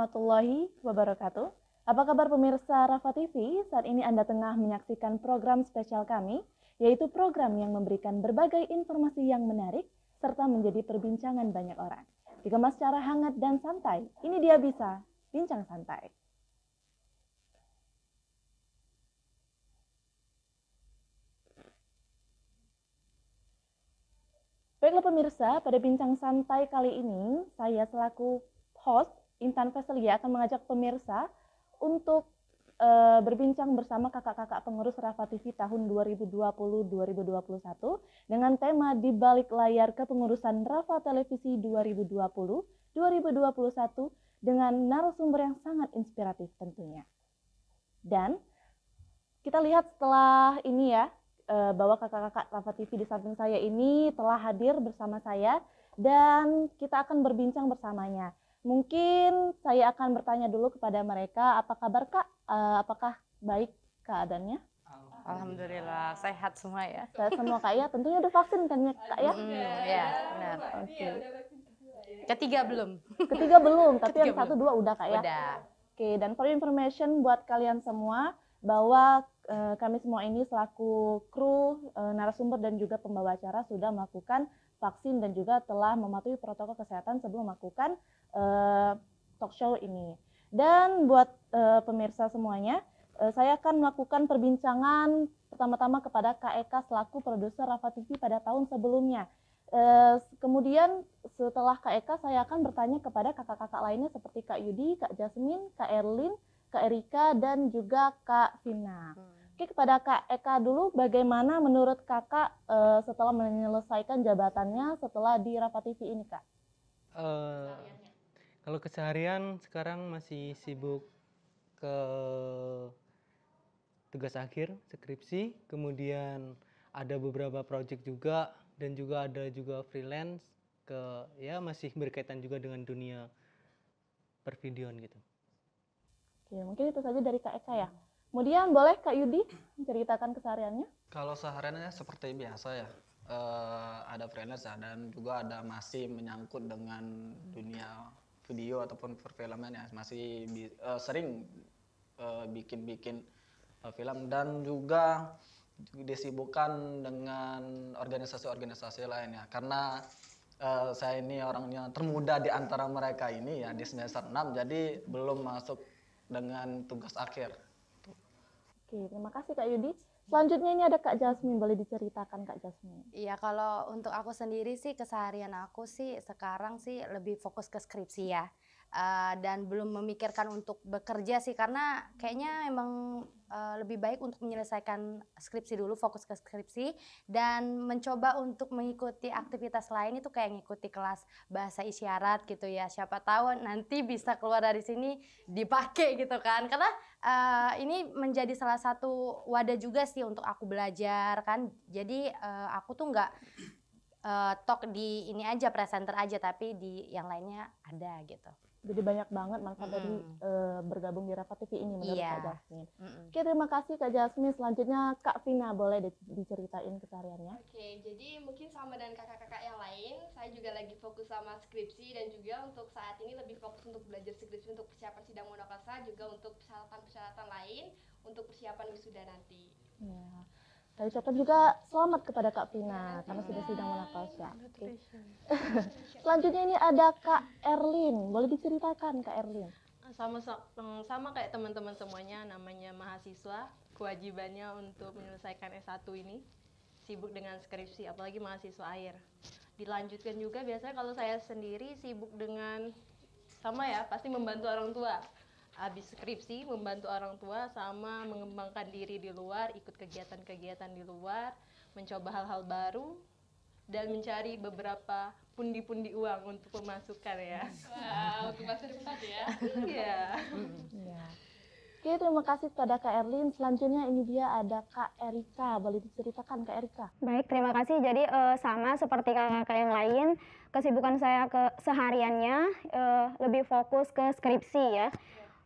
warahmatullahi wabarakatuh. Apa kabar pemirsa Rafa TV? Saat ini Anda tengah menyaksikan program spesial kami, yaitu program yang memberikan berbagai informasi yang menarik serta menjadi perbincangan banyak orang. Dikemas secara hangat dan santai, ini dia bisa, Bincang Santai. Baiklah pemirsa, pada bincang santai kali ini saya selaku host Intan Veselia akan mengajak pemirsa untuk e, berbincang bersama kakak-kakak pengurus Rafa TV tahun 2020-2021 dengan tema di balik layar kepengurusan Rafa Televisi 2020-2021 dengan narasumber yang sangat inspiratif tentunya. Dan kita lihat setelah ini ya eh, bahwa kakak-kakak Rafa TV di samping saya ini telah hadir bersama saya dan kita akan berbincang bersamanya. Mungkin saya akan bertanya dulu kepada mereka, apa kabar Kak? Eh, apakah baik keadaannya? Alhamdulillah sehat semua ya. Sehat semua kak ya, tentunya udah vaksin kan ya kak ya? Iya, ya benar. Oke. Ketiga belum. Ketiga belum, tapi Ketiga yang belum. satu dua udah kak ya. Udah. Oke dan for information buat kalian semua bahwa eh, kami semua ini selaku kru eh, narasumber dan juga pembawa acara sudah melakukan vaksin dan juga telah mematuhi protokol kesehatan sebelum melakukan uh, talk show ini. Dan buat uh, pemirsa semuanya, uh, saya akan melakukan perbincangan pertama-tama kepada KEK selaku produser Rafa TV pada tahun sebelumnya. Uh, kemudian setelah KEK saya akan bertanya kepada kakak-kakak lainnya seperti Kak Yudi, Kak Jasmine, Kak Erlin, Kak Erika dan juga Kak Vina. Hmm. Oke, kepada Kak Eka dulu, bagaimana menurut Kakak uh, setelah menyelesaikan jabatannya setelah di Rapat TV ini, Kak? Uh, kalau keseharian sekarang masih sibuk ke tugas akhir skripsi kemudian ada beberapa project juga dan juga ada juga freelance ke ya masih berkaitan juga dengan dunia pervideoan gitu. Oke, mungkin itu saja dari Kak Eka ya. Kemudian boleh Kak Yudi menceritakan kesehariannya? Kalau sehariannya seperti biasa ya, uh, ada freelance ya, dan juga ada masih menyangkut dengan dunia video ataupun perfilman ya, masih uh, sering eh, bikin-bikin uh, uh, film dan juga disibukkan dengan organisasi-organisasi lainnya karena uh, saya ini orangnya termuda di antara mereka ini ya di semester 6 jadi belum masuk dengan tugas akhir Oke, terima kasih Kak Yudi. Selanjutnya ini ada Kak Jasmine, boleh diceritakan Kak Jasmine? Iya, kalau untuk aku sendiri sih keseharian aku sih sekarang sih lebih fokus ke skripsi ya. Eh, dan belum memikirkan untuk bekerja sih karena kayaknya memang uh, lebih baik untuk menyelesaikan skripsi dulu fokus ke skripsi dan mencoba untuk mengikuti aktivitas lain itu kayak ngikuti kelas bahasa isyarat gitu ya siapa tahu nanti bisa keluar dari sini dipakai gitu kan karena uh, ini menjadi salah satu wadah juga sih untuk aku belajar kan jadi uh, aku tuh nggak uh, talk di ini aja presenter aja tapi di yang lainnya ada gitu jadi banyak banget manfaat mm. dari uh, bergabung di Rapat TV ini menurut yeah. Kak Jasmine. Mm -mm. Oke, terima kasih Kak Jasmine. Selanjutnya Kak Vina boleh diceritain kesehariannya. Oke, jadi mungkin sama dengan kakak-kakak yang lain, saya juga lagi fokus sama skripsi dan juga untuk saat ini lebih fokus untuk belajar skripsi untuk persiapan sidang monokasa juga untuk persyaratan-persyaratan lain untuk persiapan wisuda nanti. Yeah. Kami ucapkan juga selamat kepada Kak Pina karena sudah sidang menakosya. Okay. Selanjutnya ini ada Kak Erlin. Boleh diceritakan Kak Erlin? Sama mm, sama kayak teman-teman semuanya namanya mahasiswa, kewajibannya untuk menyelesaikan S1 ini sibuk dengan skripsi apalagi mahasiswa air. Dilanjutkan juga biasanya kalau saya sendiri sibuk dengan sama ya, pasti membantu orang tua habis skripsi membantu orang tua sama mengembangkan diri di luar, ikut kegiatan-kegiatan di luar, mencoba hal-hal baru dan mencari beberapa pundi-pundi uang untuk pemasukan ya. Wow, untuk masa depan ya. Iya. iya. Oke, terima kasih kepada Kak Erlin. Selanjutnya ini dia ada Kak Erika. Boleh diceritakan Kak Erika? Baik, terima kasih. Jadi e, sama seperti kakak-kakak yang lain, kesibukan saya ke sehariannya e, lebih fokus ke skripsi ya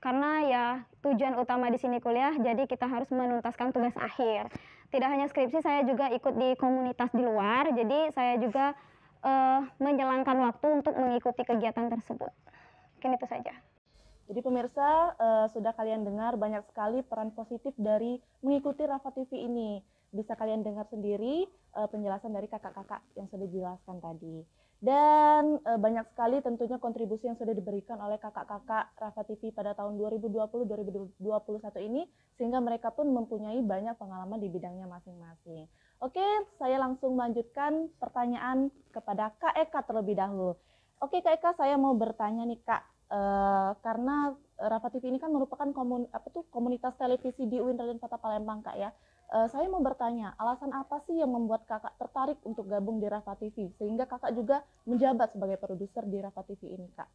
karena ya tujuan utama di sini kuliah, jadi kita harus menuntaskan tugas akhir. Tidak hanya skripsi, saya juga ikut di komunitas di luar, jadi saya juga uh, menjalankan waktu untuk mengikuti kegiatan tersebut. Mungkin itu saja. Jadi pemirsa, uh, sudah kalian dengar banyak sekali peran positif dari mengikuti Rafa TV ini. Bisa kalian dengar sendiri uh, penjelasan dari kakak-kakak yang sudah dijelaskan tadi dan e, banyak sekali tentunya kontribusi yang sudah diberikan oleh kakak-kakak Rafa TV pada tahun 2020-2021 ini sehingga mereka pun mempunyai banyak pengalaman di bidangnya masing-masing. Oke, saya langsung melanjutkan pertanyaan kepada Kak Eka terlebih dahulu. Oke Kak Eka, saya mau bertanya nih Kak, e, karena Rafa TV ini kan merupakan komun, apa tuh, komunitas televisi di UIN Raden Kota Palembang Kak ya. Uh, saya mau bertanya, alasan apa sih yang membuat kakak tertarik untuk gabung di Rafa TV sehingga kakak juga menjabat sebagai produser di Rafa TV ini, kak?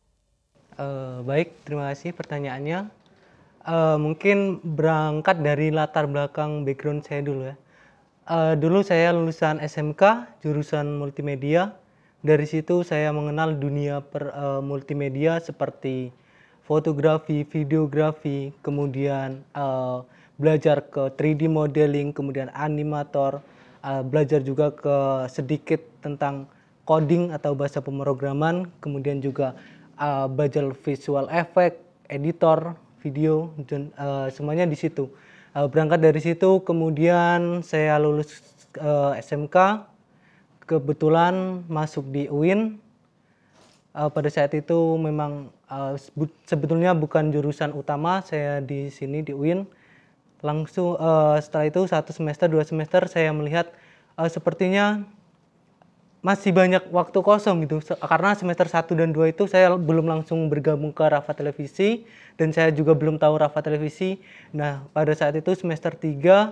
Uh, baik, terima kasih pertanyaannya. Uh, mungkin berangkat dari latar belakang background saya dulu ya. Uh, dulu saya lulusan SMK jurusan multimedia. Dari situ saya mengenal dunia per, uh, multimedia seperti fotografi, videografi, kemudian uh, belajar ke 3D modeling, kemudian animator, eh, belajar juga ke sedikit tentang coding atau bahasa pemrograman, kemudian juga uh, belajar visual effect, editor, video, dan eh, semuanya di situ. berangkat dari situ, kemudian saya lulus SMK, kebetulan masuk di UIN. pada saat itu memang sebetulnya bukan jurusan utama saya di sini di UIN langsung uh, setelah itu satu semester dua semester saya melihat uh, sepertinya masih banyak waktu kosong gitu karena semester 1 dan 2 itu saya belum langsung bergabung ke Rafa Televisi dan saya juga belum tahu Rafa Televisi. Nah, pada saat itu semester 3 eh,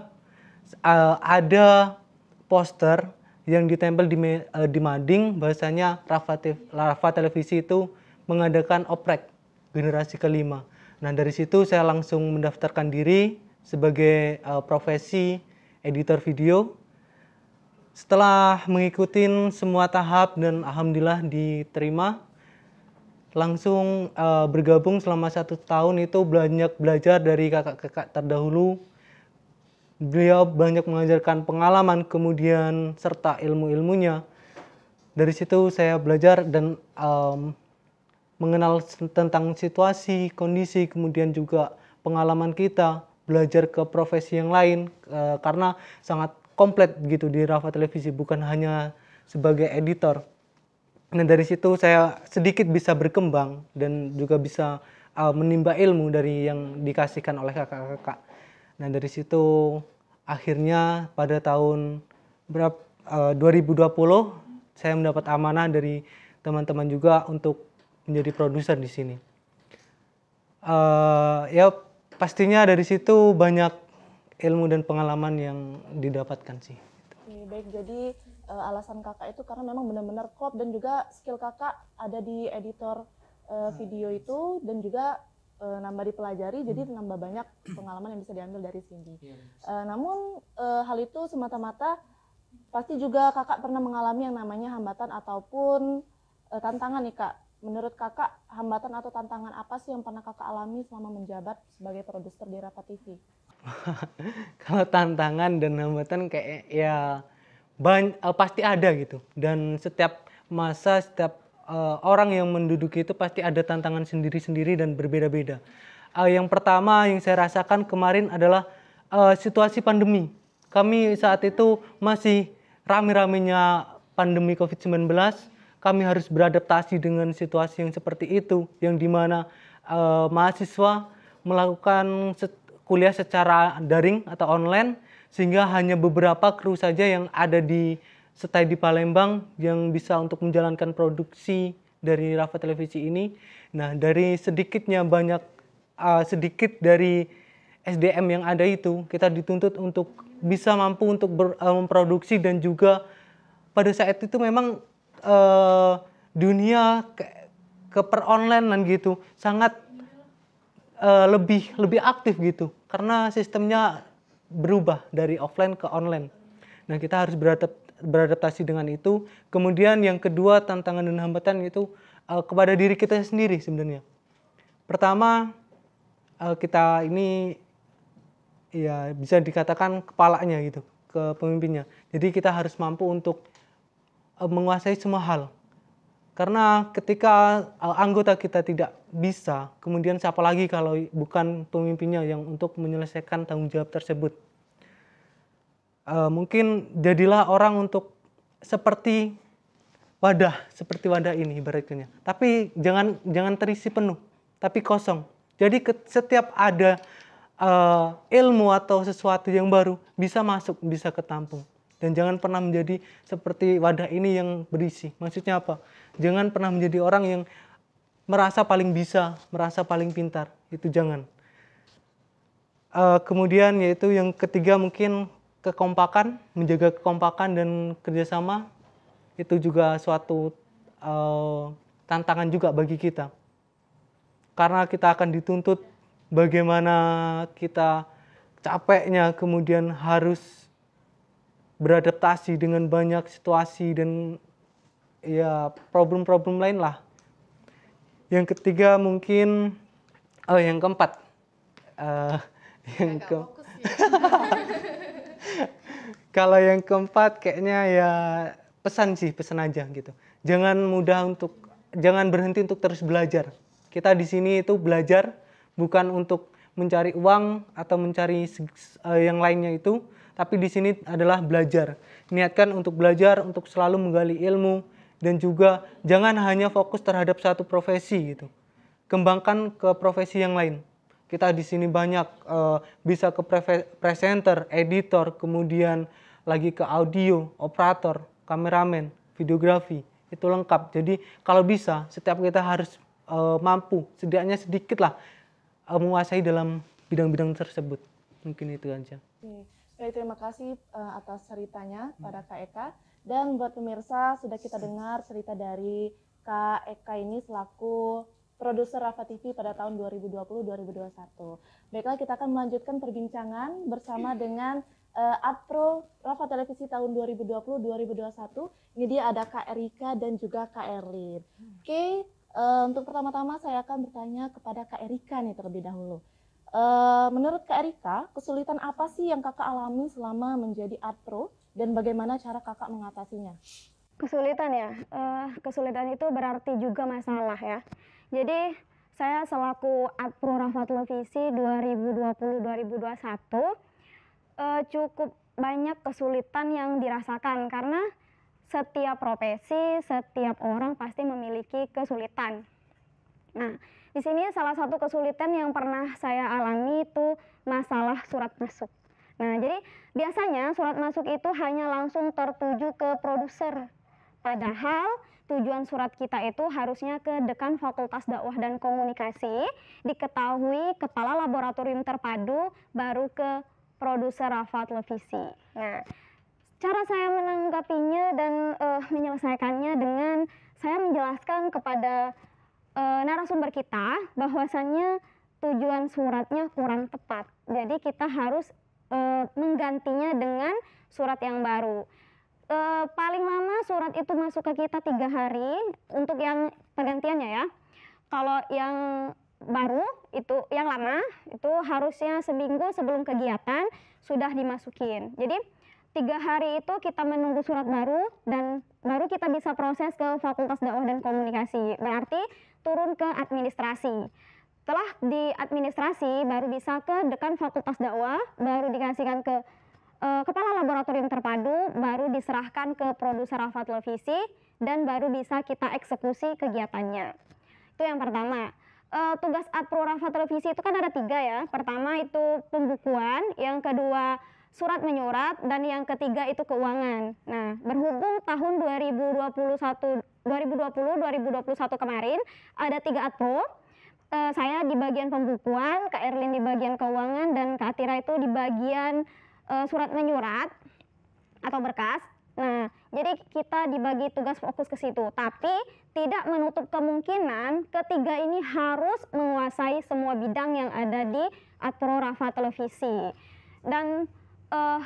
ada poster yang ditempel di uh, di mading bahasanya Rafa Rafa Televisi itu mengadakan oprek generasi kelima. Nah, dari situ saya langsung mendaftarkan diri sebagai uh, profesi editor video. Setelah mengikuti semua tahap dan alhamdulillah diterima, langsung uh, bergabung selama satu tahun itu banyak belajar dari kakak-kakak terdahulu. Beliau banyak mengajarkan pengalaman kemudian serta ilmu-ilmunya. Dari situ saya belajar dan um, mengenal tentang situasi, kondisi, kemudian juga pengalaman kita belajar ke profesi yang lain uh, karena sangat komplit gitu di Rafa Televisi bukan hanya sebagai editor. Nah dari situ saya sedikit bisa berkembang dan juga bisa uh, menimba ilmu dari yang dikasihkan oleh kakak-kakak. Nah dari situ akhirnya pada tahun berapa uh, 2020 saya mendapat amanah dari teman-teman juga untuk menjadi produser di sini. Uh, ya Pastinya dari situ banyak ilmu dan pengalaman yang didapatkan sih. Oke, baik, jadi uh, alasan kakak itu karena memang benar-benar klop dan juga skill kakak ada di editor uh, video hmm. itu dan juga uh, nambah dipelajari jadi hmm. nambah banyak pengalaman yang bisa diambil dari sini. Uh, namun uh, hal itu semata-mata pasti juga kakak pernah mengalami yang namanya hambatan ataupun uh, tantangan nih kak menurut kakak hambatan atau tantangan apa sih yang pernah kakak alami selama menjabat sebagai produser di Rapat TV? Kalau tantangan dan hambatan kayak ya ban, uh, pasti ada gitu dan setiap masa setiap uh, orang yang menduduki itu pasti ada tantangan sendiri-sendiri dan berbeda-beda. Uh, yang pertama yang saya rasakan kemarin adalah uh, situasi pandemi. Kami saat itu masih rame-ramenya pandemi COVID-19 kami harus beradaptasi dengan situasi yang seperti itu, yang dimana mana eh, mahasiswa melakukan set, kuliah secara daring atau online, sehingga hanya beberapa kru saja yang ada di setai di Palembang yang bisa untuk menjalankan produksi dari Rafa Televisi ini. Nah, dari sedikitnya banyak e, sedikit dari SDM yang ada itu, kita dituntut untuk bisa mampu untuk ber, e, memproduksi dan juga pada saat itu memang uh, dunia ke, ke dan gitu sangat uh, lebih lebih aktif gitu karena sistemnya berubah dari offline ke online. Nah kita harus beradapt beradaptasi dengan itu. Kemudian yang kedua tantangan dan hambatan itu uh, kepada diri kita sendiri sebenarnya. Pertama uh, kita ini ya bisa dikatakan kepalanya gitu ke pemimpinnya. Jadi kita harus mampu untuk Eh, menguasai semua hal. Karena ketika eh, anggota kita tidak bisa, kemudian siapa lagi kalau bukan pemimpinnya yang untuk menyelesaikan tanggung jawab tersebut. E, mungkin jadilah orang untuk seperti wadah, seperti wadah ini ibaratnya. Tapi jangan jangan terisi penuh, tapi kosong. Jadi setiap ada e, ilmu atau sesuatu yang baru bisa masuk, bisa ketampung dan jangan pernah menjadi seperti wadah ini yang berisi. Maksudnya apa? Jangan pernah menjadi orang yang merasa paling bisa, merasa paling pintar. Itu jangan. Uh, kemudian yaitu yang ketiga mungkin kekompakan, menjaga kekompakan dan kerjasama itu juga suatu uh, tantangan juga bagi kita. Karena kita akan dituntut bagaimana kita capeknya kemudian harus beradaptasi dengan banyak situasi dan ya problem-problem lain lah. Yang ketiga mungkin oh yang keempat uh, yang ke kalau yang keempat kayaknya ya pesan sih pesan aja gitu. Jangan mudah untuk jangan berhenti untuk terus belajar. Kita di sini itu belajar bukan untuk mencari uang atau mencari uh, yang lainnya itu, tapi di sini adalah belajar. Niatkan untuk belajar, untuk selalu menggali ilmu, dan juga jangan hanya fokus terhadap satu profesi gitu. Kembangkan ke profesi yang lain. Kita di sini banyak uh, bisa ke presenter, editor, kemudian lagi ke audio, operator, kameramen, videografi. Itu lengkap. Jadi kalau bisa setiap kita harus uh, mampu setidaknya sedikit lah uh, eh, menguasai dalam bidang-bidang tersebut. Mungkin itu aja. Hmm. Baik, terima kasih uh, atas ceritanya hmm. pada Kak Eka. Dan buat pemirsa, sudah kita dengar cerita dari Kak Eka ini selaku produser Rafa TV pada tahun 2020-2021. Baiklah, kita akan melanjutkan perbincangan bersama hmm. dengan uh, eh, Rafa Televisi tahun 2020-2021. Ini dia ada Kak Erika dan juga Kak Erlin. Hmm. Oke, okay, uh, eh, untuk pertama-tama saya akan bertanya kepada Kak Erika nih terlebih dahulu. Eh, menurut Kak Erika, kesulitan apa sih yang kakak alami selama menjadi art pro dan bagaimana cara kakak mengatasinya? Kesulitan ya, uh, kesulitan itu berarti juga masalah ya. Jadi saya selaku art pro Rafathullah Televisi 2020-2021 uh, cukup banyak kesulitan yang dirasakan karena setiap profesi, setiap orang pasti memiliki kesulitan Nah, di sini salah satu kesulitan yang pernah saya alami itu masalah surat masuk. Nah, jadi biasanya surat masuk itu hanya langsung tertuju ke produser. Padahal tujuan surat kita itu harusnya ke dekan Fakultas Dakwah dan Komunikasi, diketahui kepala laboratorium terpadu, baru ke produser Rafa Televisi. Nah, cara saya menanggapinya dan uh, menyelesaikannya dengan saya menjelaskan kepada e, narasumber kita bahwasannya tujuan suratnya kurang tepat. Jadi kita harus e, menggantinya dengan surat yang baru. E, paling lama surat itu masuk ke kita tiga hari untuk yang pergantiannya ya. Kalau yang baru itu yang lama itu harusnya seminggu sebelum kegiatan sudah dimasukin. Jadi tiga hari itu kita menunggu surat baru dan baru kita bisa proses ke Fakultas Dakwah dan Komunikasi. Berarti turun ke administrasi. Setelah di administrasi baru bisa ke dekan fakultas dakwah, baru dikasihkan ke e, kepala laboratorium terpadu, baru diserahkan ke produser rafat televisi dan baru bisa kita eksekusi kegiatannya. Itu yang pertama. E, tugas APRO Rafa Televisi itu kan ada tiga ya. Pertama itu pembukuan, yang kedua surat menyurat, dan yang ketiga itu keuangan. Nah, berhubung tahun 2021 2020-2021 kemarin ada tiga adpo. Uh, eh, saya di bagian pembukuan, Kak Erlin di bagian keuangan, dan Kak Atira itu di bagian uh, surat menyurat atau berkas. Nah, jadi kita dibagi tugas fokus ke situ. Tapi tidak menutup kemungkinan ketiga ini harus menguasai semua bidang yang ada di Atro Rafa Televisi. Dan uh,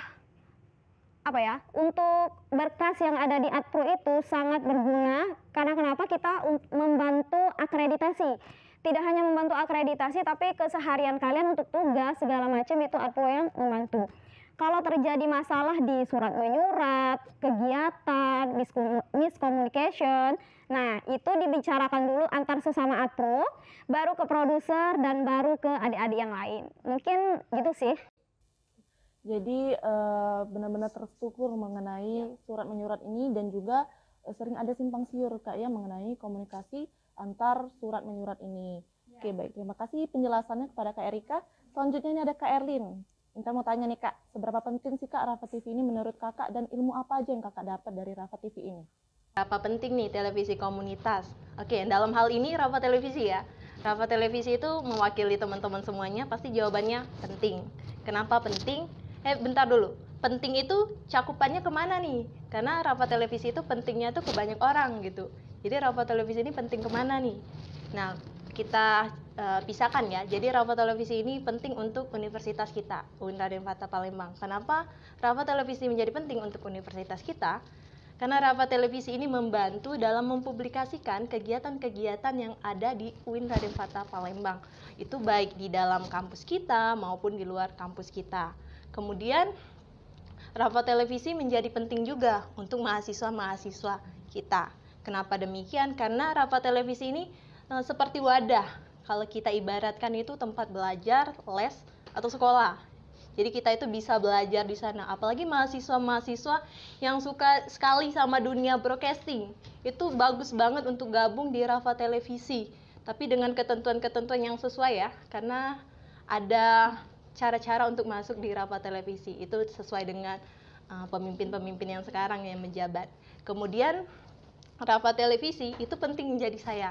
apa ya untuk berkas yang ada di ATPRO itu sangat berguna karena kenapa kita um, membantu akreditasi tidak hanya membantu akreditasi tapi keseharian kalian untuk tugas segala macam itu ATPRO yang membantu kalau terjadi masalah di surat menyurat kegiatan miscommunication nah itu dibicarakan dulu antar sesama ATPRO baru ke produser dan baru ke adik-adik yang lain mungkin gitu sih jadi eh, benar-benar terstruktur mengenai ya. surat menyurat ini dan juga eh, sering ada simpang siur kak ya mengenai komunikasi antar surat menyurat ini. Ya. Oke baik terima kasih penjelasannya kepada kak Erika. Selanjutnya ini ada kak Erlin. Kita mau tanya nih kak, seberapa penting sih kak Rafa TV ini menurut kakak dan ilmu apa aja yang kakak dapat dari Rafa TV ini? Apa penting nih televisi komunitas? Oke, dalam hal ini Rafa Televisi ya. Rafa Televisi itu mewakili teman-teman semuanya, pasti jawabannya penting. Kenapa penting? eh bentar dulu penting itu cakupannya kemana nih karena rapat televisi itu pentingnya tuh ke banyak orang gitu jadi rapat televisi ini penting kemana nih nah kita uh, pisahkan ya. Jadi rapat televisi ini penting untuk universitas kita, Unra Fata Palembang. Kenapa rapat televisi menjadi penting untuk universitas kita? Karena rapat televisi ini membantu dalam mempublikasikan kegiatan-kegiatan yang ada di UIN Raden Fata Palembang. Itu baik di dalam kampus kita maupun di luar kampus kita. Kemudian rapat televisi menjadi penting juga untuk mahasiswa-mahasiswa kita. Kenapa demikian? Karena rapat televisi ini eh, seperti wadah. Kalau kita ibaratkan itu tempat belajar, les, atau sekolah. Jadi kita itu bisa belajar di sana. Apalagi mahasiswa-mahasiswa yang suka sekali sama dunia broadcasting. Itu bagus banget untuk gabung di Rafa Televisi. Tapi dengan ketentuan-ketentuan yang sesuai ya. Karena ada cara-cara untuk masuk di rapat televisi itu sesuai dengan uh, pemimpin-pemimpin uh, yang sekarang yang menjabat. Kemudian rapat televisi itu penting menjadi saya,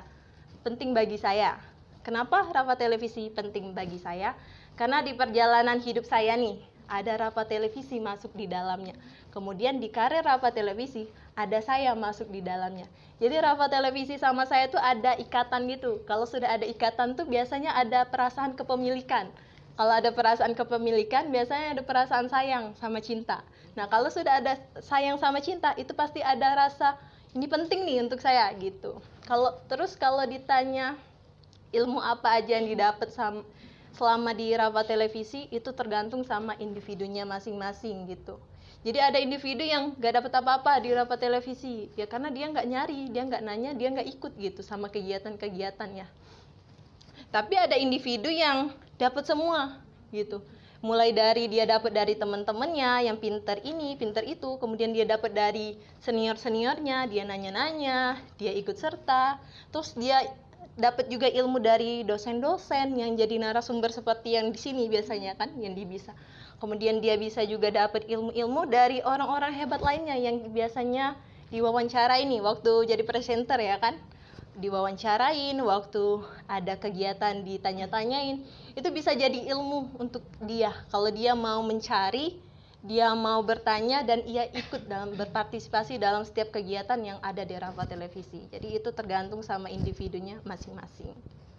penting bagi saya. Kenapa rapat televisi penting bagi saya? Karena di perjalanan hidup saya nih, ada rapat televisi masuk di dalamnya. Kemudian di karir rapat televisi, ada saya masuk di dalamnya. Jadi rapat televisi sama saya itu ada ikatan gitu. Kalau sudah ada ikatan tuh biasanya ada perasaan kepemilikan. Kalau ada perasaan kepemilikan, biasanya ada perasaan sayang sama cinta. Nah, kalau sudah ada sayang sama cinta, itu pasti ada rasa ini penting nih untuk saya gitu. Kalau terus kalau ditanya ilmu apa aja yang didapat sama selama di rapat televisi itu tergantung sama individunya masing-masing gitu. Jadi ada individu yang gak dapat apa-apa di rapat televisi, ya karena dia nggak nyari, dia nggak nanya, dia nggak ikut gitu sama kegiatan-kegiatannya. Tapi ada individu yang dapat semua gitu mulai dari dia dapat dari teman-temannya yang pinter ini pinter itu kemudian dia dapat dari senior seniornya dia nanya-nanya dia ikut serta terus dia dapat juga ilmu dari dosen-dosen yang jadi narasumber seperti yang di sini biasanya kan yang dia bisa kemudian dia bisa juga dapat ilmu-ilmu dari orang-orang hebat lainnya yang biasanya diwawancara ini waktu jadi presenter ya kan diwawancarain, waktu ada kegiatan ditanya-tanyain, itu bisa jadi ilmu untuk dia. Kalau dia mau mencari, dia mau bertanya dan ia ikut dalam berpartisipasi dalam setiap kegiatan yang ada di Rafa Televisi. Jadi itu tergantung sama individunya masing-masing.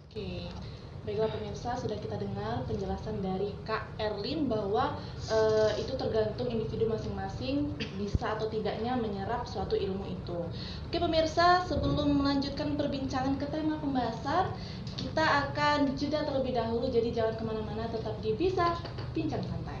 Oke. Okay. Baiklah pemirsa, sudah kita dengar penjelasan dari Kak Erlin bahwa e, itu tergantung individu masing-masing bisa atau tidaknya menyerap suatu ilmu itu. Oke pemirsa, sebelum melanjutkan perbincangan ke tema pembahasan, kita akan jeda terlebih dahulu. Jadi jangan kemana-mana, tetap di Bisa Bincang Santai.